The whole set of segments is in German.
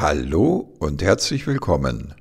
Hallo und herzlich willkommen.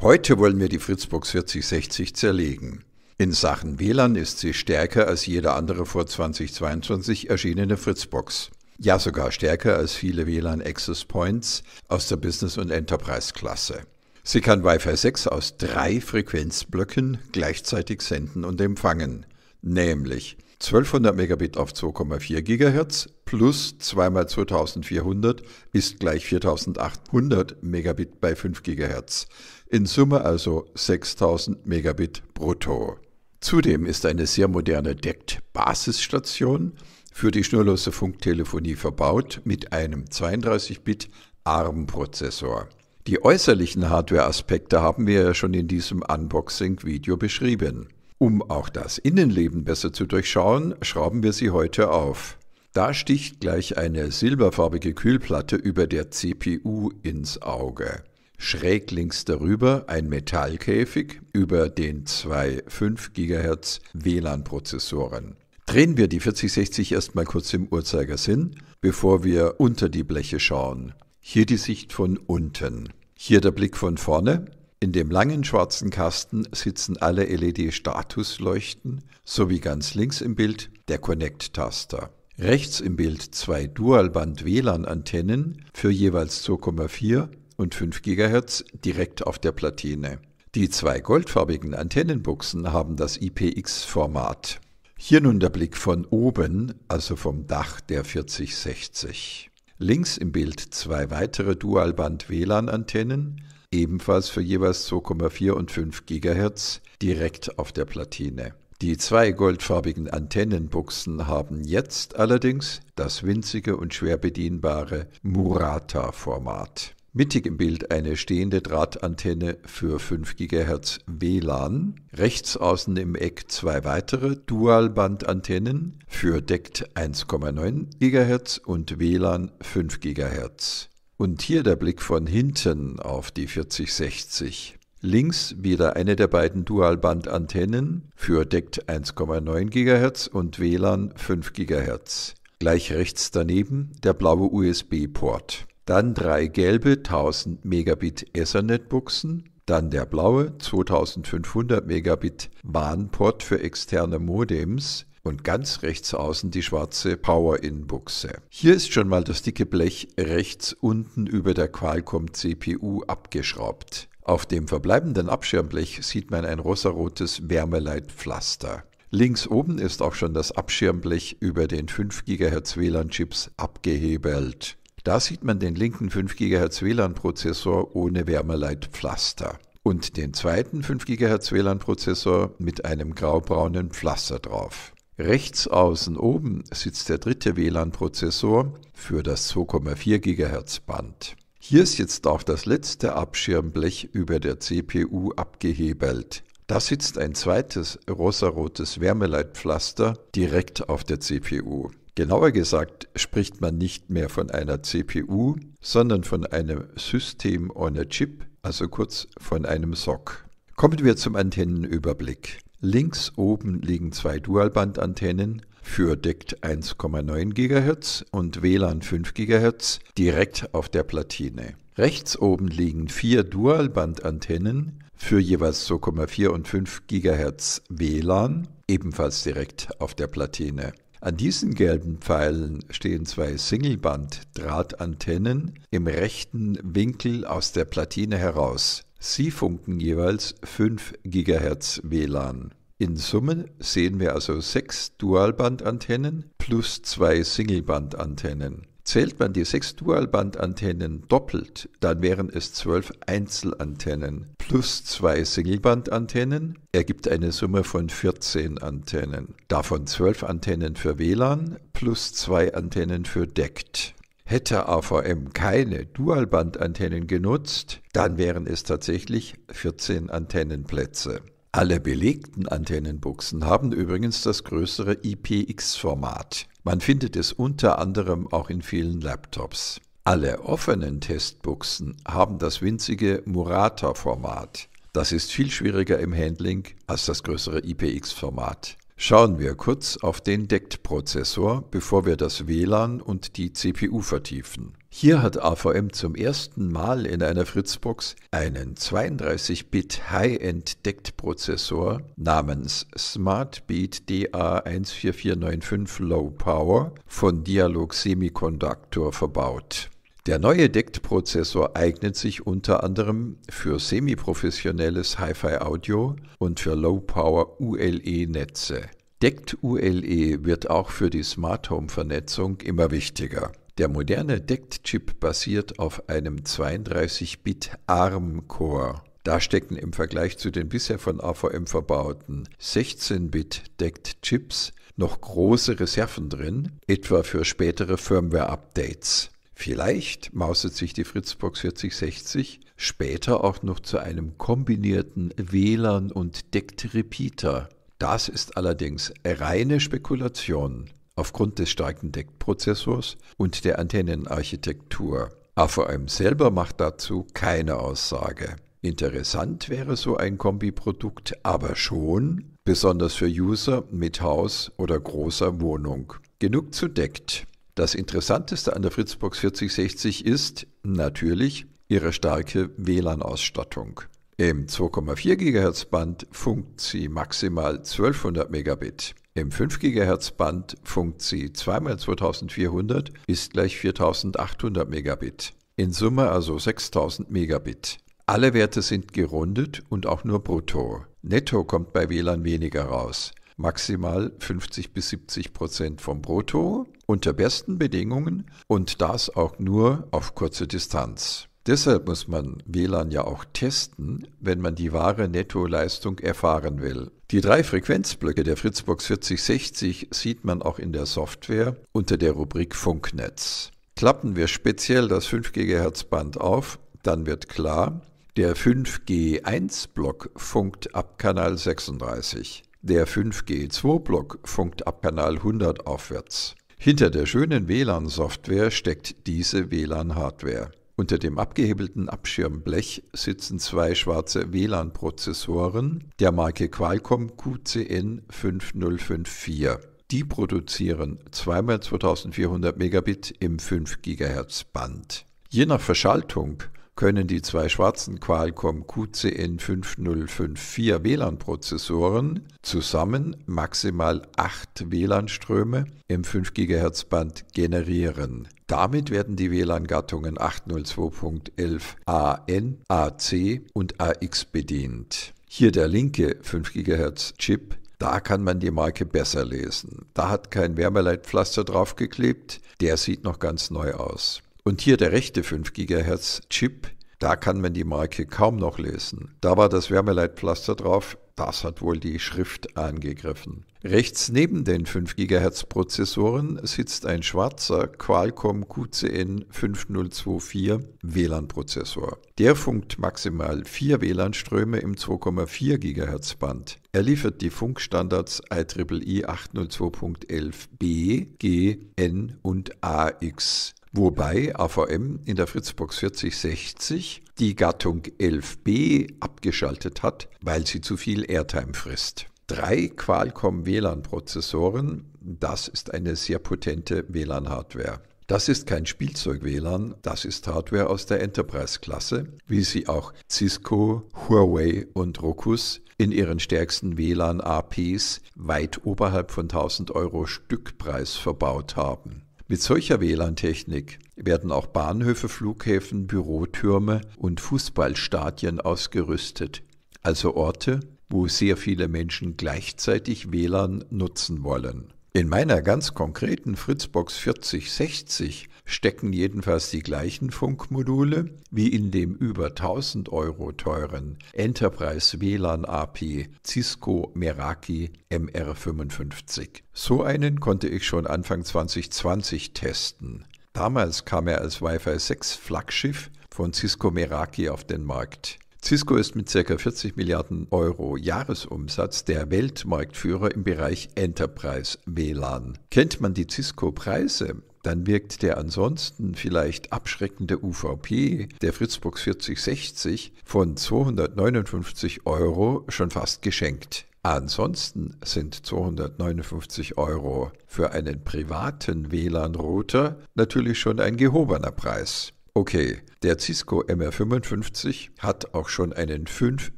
Heute wollen wir die Fritzbox 4060 zerlegen. In Sachen WLAN ist sie stärker als jede andere vor 2022 erschienene Fritzbox. Ja, sogar stärker als viele WLAN Access Points aus der Business- und Enterprise-Klasse. Sie kann Wi-Fi 6 aus drei Frequenzblöcken gleichzeitig senden und empfangen, nämlich 1200 Megabit auf 2,4 Gigahertz plus 2 x 2400 ist gleich 4800 Megabit bei 5 Gigahertz. In Summe also 6000 Megabit brutto. Zudem ist eine sehr moderne DECT-Basisstation für die schnurlose Funktelefonie verbaut mit einem 32-Bit ARM-Prozessor. Die äußerlichen Hardware-Aspekte haben wir ja schon in diesem Unboxing-Video beschrieben. Um auch das Innenleben besser zu durchschauen, schrauben wir sie heute auf. Da sticht gleich eine silberfarbige Kühlplatte über der CPU ins Auge. Schräg links darüber ein Metallkäfig über den zwei 5 GHz WLAN-Prozessoren. Drehen wir die 4060 erstmal kurz im Uhrzeigersinn, bevor wir unter die Bleche schauen. Hier die Sicht von unten. Hier der Blick von vorne, in dem langen schwarzen Kasten sitzen alle LED-Statusleuchten sowie ganz links im Bild der Connect-Taster. Rechts im Bild zwei Dualband-WLAN-Antennen für jeweils 2,4 und 5 GHz direkt auf der Platine. Die zwei goldfarbigen Antennenbuchsen haben das IPX-Format. Hier nun der Blick von oben, also vom Dach der 4060. Links im Bild zwei weitere Dualband-WLAN-Antennen ebenfalls für jeweils 2,4 und 5 GHz direkt auf der Platine. Die zwei goldfarbigen Antennenbuchsen haben jetzt allerdings das winzige und schwer bedienbare Murata-Format. Mittig im Bild eine stehende Drahtantenne für 5 GHz WLAN, rechts außen im Eck zwei weitere Dualbandantennen für DECT 1,9 GHz und WLAN 5 GHz. Und hier der Blick von hinten auf die 4060. Links wieder eine der beiden Dualband-Antennen für DECT 1,9 GHz und WLAN 5 GHz. Gleich rechts daneben der blaue USB-Port. Dann drei gelbe 1000 Megabit Ethernet-Buchsen, dann der blaue 2500 Megabit WAN-Port für externe Modems, und ganz rechts außen die schwarze Power-In-Buchse. Hier ist schon mal das dicke Blech rechts unten über der Qualcomm CPU abgeschraubt. Auf dem verbleibenden Abschirmblech sieht man ein rosarotes Wärmeleitpflaster. Links oben ist auch schon das Abschirmblech über den 5 GHz WLAN-Chips abgehebelt. Da sieht man den linken 5 GHz WLAN-Prozessor ohne Wärmeleitpflaster und den zweiten 5 GHz WLAN-Prozessor mit einem graubraunen Pflaster drauf. Rechts außen oben sitzt der dritte WLAN-Prozessor für das 2,4 GHz Band. Hier ist jetzt auch das letzte Abschirmblech über der CPU abgehebelt. Da sitzt ein zweites rosarotes Wärmeleitpflaster direkt auf der CPU. Genauer gesagt spricht man nicht mehr von einer CPU, sondern von einem System on a Chip, also kurz von einem SOC. Kommen wir zum Antennenüberblick. Links oben liegen zwei Dualbandantennen für DECT 1,9 GHz und WLAN 5 GHz direkt auf der Platine. Rechts oben liegen vier Dualbandantennen für jeweils 2,4 und 5 GHz WLAN, ebenfalls direkt auf der Platine. An diesen gelben Pfeilen stehen zwei Singleband-Drahtantennen im rechten Winkel aus der Platine heraus. Sie funken jeweils 5 GHz WLAN. In Summe sehen wir also 6 Dualbandantennen plus 2 Singlebandantennen. Zählt man die 6 Dualbandantennen doppelt, dann wären es 12 Einzelantennen plus 2 Singlebandantennen, ergibt eine Summe von 14 Antennen. Davon 12 Antennen für WLAN plus 2 Antennen für DECT. Hätte AVM keine Dualbandantennen genutzt, dann wären es tatsächlich 14 Antennenplätze. Alle belegten Antennenbuchsen haben übrigens das größere IPX-Format. Man findet es unter anderem auch in vielen Laptops. Alle offenen Testbuchsen haben das winzige Murata-Format. Das ist viel schwieriger im Handling als das größere IPX-Format. Schauen wir kurz auf den DECT-Prozessor, bevor wir das WLAN und die CPU vertiefen. Hier hat AVM zum ersten Mal in einer Fritzbox einen 32-Bit High-End DECT-Prozessor namens SmartBeat DA14495 Low Power von Dialog Semiconductor verbaut. Der neue DECT-Prozessor eignet sich unter anderem für semiprofessionelles Hi-Fi-Audio und für Low-Power ULE-Netze. DECT ULE wird auch für die Smart Home-Vernetzung immer wichtiger. Der moderne DECT-Chip basiert auf einem 32-Bit ARM-Core. Da stecken im Vergleich zu den bisher von AVM verbauten 16-Bit DECT-Chips noch große Reserven drin, etwa für spätere Firmware-Updates. Vielleicht mauset sich die Fritzbox 4060 später auch noch zu einem kombinierten WLAN- und Deckt-Repeater. Das ist allerdings reine Spekulation aufgrund des starken Deckt-Prozessors und der Antennenarchitektur. AVM selber macht dazu keine Aussage. Interessant wäre so ein Kombiprodukt aber schon, besonders für User mit Haus oder großer Wohnung. Genug zu deckt. Das Interessanteste an der Fritzbox 4060 ist natürlich ihre starke WLAN-Ausstattung. Im 2,4 GHz Band funkt sie maximal 1200 Megabit. Im 5 GHz Band funkt sie 2x2400 ist gleich 4800 Megabit. In Summe also 6000 Megabit. Alle Werte sind gerundet und auch nur brutto. Netto kommt bei WLAN weniger raus maximal 50 bis 70 Prozent vom Brutto unter besten Bedingungen und das auch nur auf kurze Distanz. Deshalb muss man WLAN ja auch testen, wenn man die wahre Nettoleistung erfahren will. Die drei Frequenzblöcke der Fritzbox 4060 sieht man auch in der Software unter der Rubrik Funknetz. Klappen wir speziell das 5 GHz Band auf, dann wird klar, der 5G1-Block funkt ab Kanal 36. Der 5G2-Block funkt ab Kanal 100 aufwärts. Hinter der schönen WLAN-Software steckt diese WLAN-Hardware. Unter dem abgehebelten Abschirmblech sitzen zwei schwarze WLAN-Prozessoren der Marke Qualcomm QCN 5054. Die produzieren 2x2400 Megabit im 5 GHz Band. Je nach Verschaltung können die zwei schwarzen Qualcomm QCN5054 WLAN-Prozessoren zusammen maximal 8 WLAN-Ströme im 5 GHz Band generieren. Damit werden die WLAN-Gattungen 802.11an, AC und AX bedient. Hier der linke 5 GHz Chip da kann man die Marke besser lesen. Da hat kein Wärmeleitpflaster draufgeklebt. Der sieht noch ganz neu aus. Und hier der rechte 5 GHz Chip, da kann man die Marke kaum noch lesen. Da war das Wärmeleitpflaster drauf, das hat wohl die Schrift angegriffen. Rechts neben den 5 GHz Prozessoren sitzt ein schwarzer Qualcomm QCN 5024 WLAN Prozessor. Der funkt maximal 4 WLAN-Ströme im 2,4 GHz Band. Er liefert die Funkstandards IEEE 802.11b, G, N und AX wobei AVM in der Fritzbox 4060 die Gattung 11b abgeschaltet hat, weil sie zu viel Airtime frisst. Drei Qualcomm WLAN-Prozessoren, das ist eine sehr potente WLAN-Hardware. Das ist kein Spielzeug-WLAN, das ist Hardware aus der Enterprise-Klasse, wie sie auch Cisco, Huawei und Rokus in ihren stärksten WLAN-APs weit oberhalb von 1000 Euro Stückpreis verbaut haben. Mit solcher WLAN-Technik werden auch Bahnhöfe, Flughäfen, Bürotürme und Fußballstadien ausgerüstet, also Orte, wo sehr viele Menschen gleichzeitig WLAN nutzen wollen. In meiner ganz konkreten Fritzbox 4060 stecken jedenfalls die gleichen Funkmodule wie in dem über 1000 Euro teuren Enterprise WLAN API Cisco Meraki MR55. So einen konnte ich schon Anfang 2020 testen. Damals kam er als Wi-Fi 6 Flaggschiff von Cisco Meraki auf den Markt. Cisco ist mit ca. 40 Milliarden Euro Jahresumsatz der Weltmarktführer im Bereich Enterprise WLAN. Kennt man die Cisco-Preise, dann wirkt der ansonsten vielleicht abschreckende UVP der Fritzbox 4060 von 259 Euro schon fast geschenkt. Ansonsten sind 259 Euro für einen privaten WLAN-Router natürlich schon ein gehobener Preis. Okay, der Cisco MR55 hat auch schon einen 5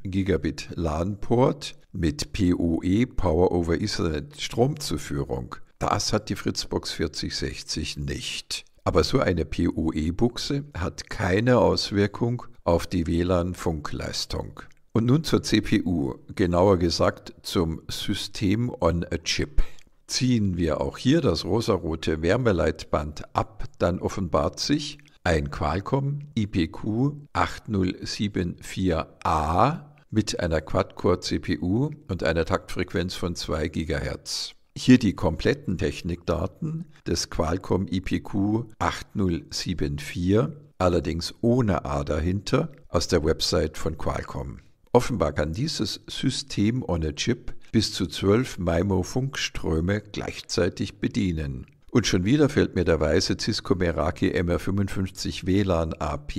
Gigabit LAN-Port mit PoE Power over Ethernet Stromzuführung. Das hat die Fritzbox 4060 nicht. Aber so eine PoE-Buchse hat keine Auswirkung auf die WLAN-Funkleistung. Und nun zur CPU, genauer gesagt zum System on a Chip. Ziehen wir auch hier das rosarote Wärmeleitband ab, dann offenbart sich ein Qualcomm IPQ 8074A mit einer Quad-Core-CPU und einer Taktfrequenz von 2 GHz. Hier die kompletten Technikdaten des Qualcomm IPQ 8074, allerdings ohne A dahinter, aus der Website von Qualcomm. Offenbar kann dieses System on a Chip bis zu 12 MIMO-Funkströme gleichzeitig bedienen. Und schon wieder fällt mir der weiße Cisco Meraki MR55 WLAN AP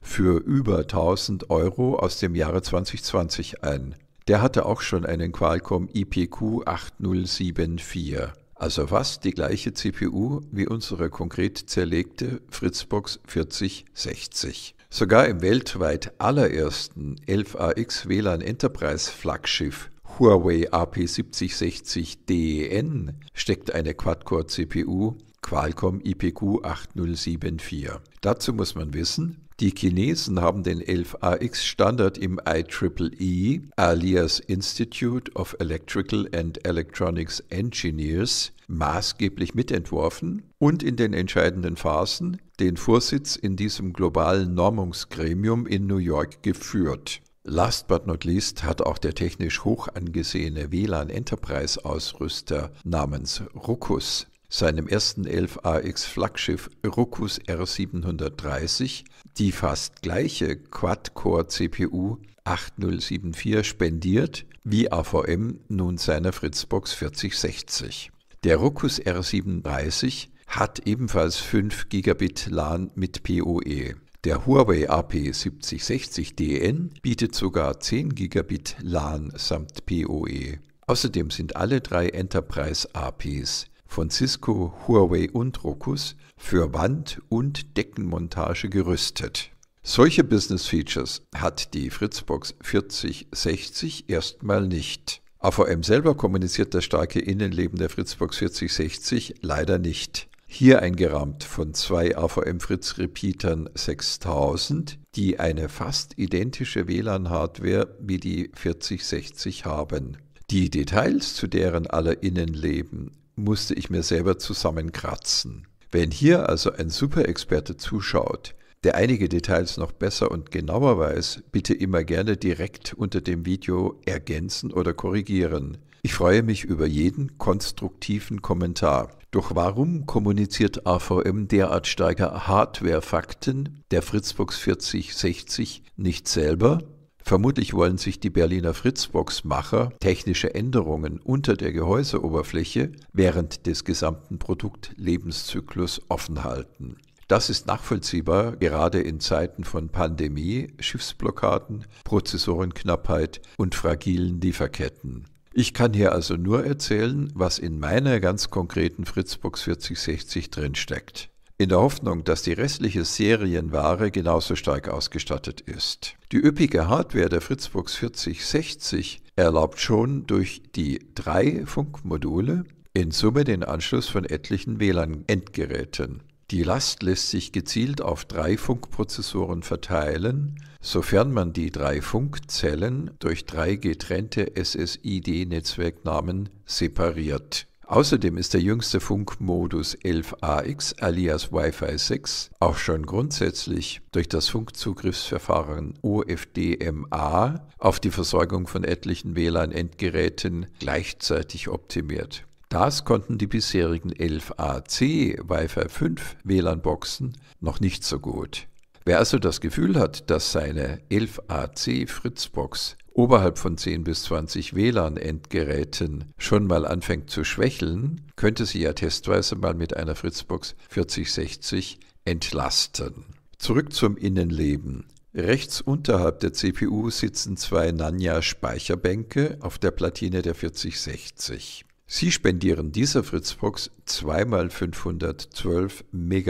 für über 1000 Euro aus dem Jahre 2020 ein der hatte auch schon einen Qualcomm IPQ 8074. Also fast die gleiche CPU wie unsere konkret zerlegte Fritzbox 4060. Sogar im weltweit allerersten 11AX WLAN Enterprise Flaggschiff Huawei AP7060 DEN steckt eine Quad-Core CPU Qualcomm IPQ 8074. Dazu muss man wissen, die Chinesen haben den 11AX-Standard im IEEE, e, alias Institute of Electrical and Electronics Engineers, maßgeblich mitentworfen und in den entscheidenden Phasen den Vorsitz in diesem globalen Normungsgremium in New York geführt. Last but not least hat auch der technisch hoch angesehene WLAN Enterprise Ausrüster namens RUCUS seinem ersten 11AX Flaggschiff Ruckus R730 die fast gleiche Quad-Core CPU 8074 spendiert, wie AVM nun seiner Fritzbox 4060. Der Ruckus R730 hat ebenfalls 5 Gigabit LAN mit PoE. Der Huawei AP7060DN bietet sogar 10 Gigabit LAN samt PoE. Außerdem sind alle drei Enterprise APs von Cisco, Huawei und Rokus für Wand- und Deckenmontage gerüstet. Solche Business Features hat die Fritzbox 4060 erstmal nicht. AVM selber kommuniziert das starke Innenleben der Fritzbox 4060 leider nicht. Hier eingerahmt von zwei AVM Fritz Repeatern 6000, die eine fast identische WLAN-Hardware wie die 4060 haben. Die Details zu deren aller Innenleben musste ich mir selber zusammenkratzen. Wenn hier also ein Superexperte zuschaut, der einige Details noch besser und genauer weiß, bitte immer gerne direkt unter dem Video ergänzen oder korrigieren. Ich freue mich über jeden konstruktiven Kommentar. Doch warum kommuniziert AVM derart starke Hardware-Fakten der Fritzbox 4060 nicht selber? Vermutlich wollen sich die Berliner Fritzbox-Macher technische Änderungen unter der Gehäuseoberfläche während des gesamten Produktlebenszyklus offen halten. Das ist nachvollziehbar, gerade in Zeiten von Pandemie, Schiffsblockaden, Prozessorenknappheit und fragilen Lieferketten. Ich kann hier also nur erzählen, was in meiner ganz konkreten Fritzbox 4060 drinsteckt in der Hoffnung, dass die restliche Serienware genauso stark ausgestattet ist. Die üppige Hardware der Fritzbox 4060 erlaubt schon durch die drei Funkmodule in Summe den Anschluss von etlichen WLAN-Endgeräten. Die Last lässt sich gezielt auf drei Funkprozessoren verteilen, sofern man die drei Funkzellen durch drei getrennte SSID-Netzwerknamen separiert. Außerdem ist der jüngste Funkmodus 11AX alias Wi-Fi 6 auch schon grundsätzlich durch das Funkzugriffsverfahren OFDMA auf die Versorgung von etlichen WLAN-Endgeräten gleichzeitig optimiert. Das konnten die bisherigen 11AC Wi-Fi 5 WLAN-Boxen noch nicht so gut. Wer also das Gefühl hat, dass seine 11AC Fritzbox oberhalb von 10 bis 20 WLAN-Endgeräten schon mal anfängt zu schwächeln, könnte sie ja testweise mal mit einer Fritzbox 4060 entlasten. Zurück zum Innenleben. Rechts unterhalb der CPU sitzen zwei Nanya-Speicherbänke auf der Platine der 4060. Sie spendieren dieser Fritzbox 2 x 512 MB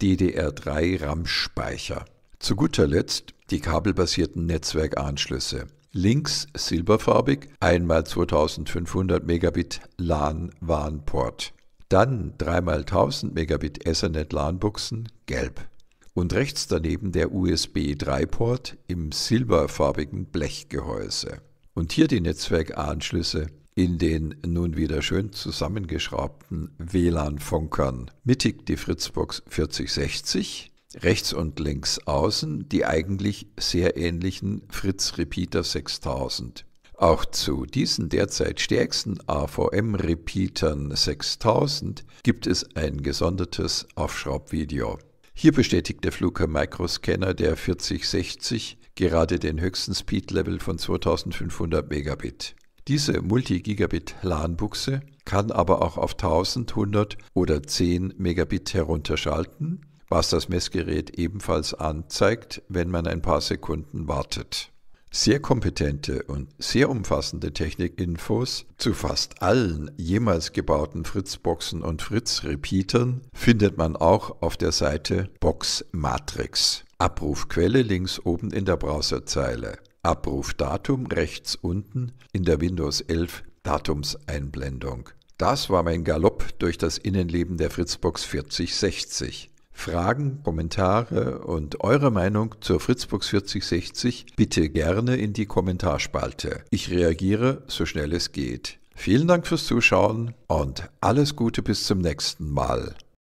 DDR3 RAM-Speicher. Zu guter Letzt die kabelbasierten Netzwerkanschlüsse links silberfarbig, einmal 2500 Megabit LAN-WAN-Port. Dann dreimal 1000 Megabit Ethernet LAN-Buchsen, gelb. Und rechts daneben der USB 3-Port im silberfarbigen Blechgehäuse. Und hier die Netzwerkanschlüsse in den nun wieder schön zusammengeschraubten WLAN-Funkern. Mittig die Fritzbox 4060, rechts und links außen die eigentlich sehr ähnlichen Fritz Repeater 6000. Auch zu diesen derzeit stärksten AVM-Repeatern 6000 gibt es ein gesondertes Aufschraubvideo. Hier bestätigt der Fluker Microscanner der 4060 gerade den höchsten Speed-Level von 2500 Megabit. Diese Multi-Gigabit-LAN-Buchse kann aber auch auf 1000, 100 oder 10 Megabit herunterschalten was das Messgerät ebenfalls anzeigt, wenn man ein paar Sekunden wartet. Sehr kompetente und sehr umfassende Technikinfos zu fast allen jemals gebauten Fritzboxen und Fritz-Repeatern findet man auch auf der Seite Box Matrix. Abrufquelle links oben in der Browserzeile. Abrufdatum rechts unten in der Windows 11 Datumseinblendung. Das war mein Galopp durch das Innenleben der Fritzbox 4060. Fragen, Kommentare und eure Meinung zur Fritzbox 4060 bitte gerne in die Kommentarspalte. Ich reagiere so schnell es geht. Vielen Dank fürs Zuschauen und alles Gute bis zum nächsten Mal.